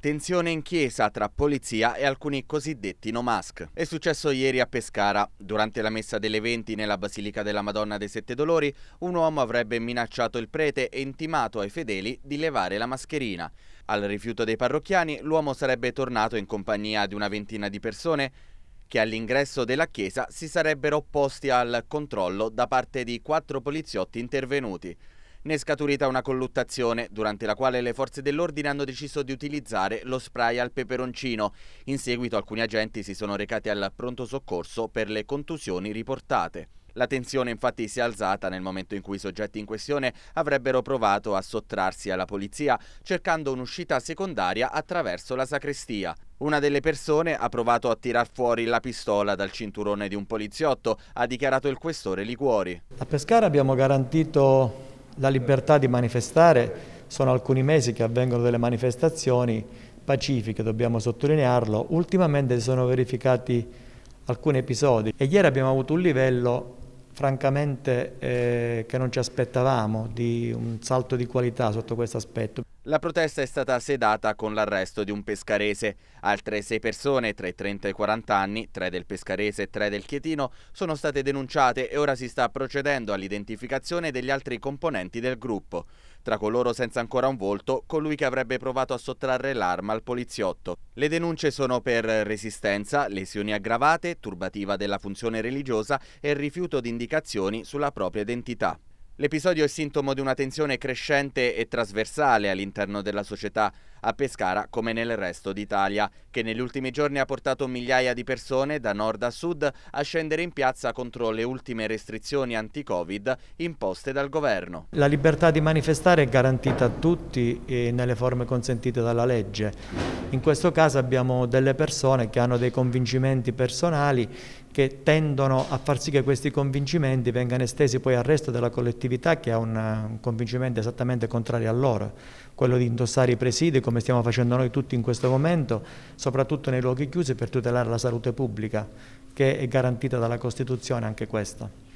Tensione in chiesa tra polizia e alcuni cosiddetti no mask. È successo ieri a Pescara. Durante la messa delle 20 nella Basilica della Madonna dei Sette Dolori, un uomo avrebbe minacciato il prete e intimato ai fedeli di levare la mascherina. Al rifiuto dei parrocchiani, l'uomo sarebbe tornato in compagnia di una ventina di persone che all'ingresso della chiesa si sarebbero opposti al controllo da parte di quattro poliziotti intervenuti. Ne è scaturita una colluttazione, durante la quale le forze dell'ordine hanno deciso di utilizzare lo spray al peperoncino. In seguito alcuni agenti si sono recati al pronto soccorso per le contusioni riportate. La tensione infatti si è alzata nel momento in cui i soggetti in questione avrebbero provato a sottrarsi alla polizia cercando un'uscita secondaria attraverso la sacrestia. Una delle persone ha provato a tirar fuori la pistola dal cinturone di un poliziotto, ha dichiarato il questore Liguori. A Pescara abbiamo garantito la libertà di manifestare. Sono alcuni mesi che avvengono delle manifestazioni pacifiche, dobbiamo sottolinearlo. Ultimamente si sono verificati alcuni episodi e ieri abbiamo avuto un livello francamente eh, che non ci aspettavamo, di un salto di qualità sotto questo aspetto. La protesta è stata sedata con l'arresto di un pescarese. Altre sei persone, tra i 30 e i 40 anni, tre del pescarese e tre del chietino, sono state denunciate e ora si sta procedendo all'identificazione degli altri componenti del gruppo. Tra coloro senza ancora un volto, colui che avrebbe provato a sottrarre l'arma al poliziotto. Le denunce sono per resistenza, lesioni aggravate, turbativa della funzione religiosa e rifiuto di indicazioni sulla propria identità. L'episodio è sintomo di una tensione crescente e trasversale all'interno della società, a Pescara come nel resto d'Italia, che negli ultimi giorni ha portato migliaia di persone da nord a sud a scendere in piazza contro le ultime restrizioni anti-Covid imposte dal governo. La libertà di manifestare è garantita a tutti nelle forme consentite dalla legge. In questo caso abbiamo delle persone che hanno dei convincimenti personali che tendono a far sì che questi convincimenti vengano estesi poi al resto della collettività che ha un convincimento esattamente contrario a loro, quello di indossare i presidi come stiamo facendo noi tutti in questo momento, soprattutto nei luoghi chiusi per tutelare la salute pubblica, che è garantita dalla Costituzione anche questa.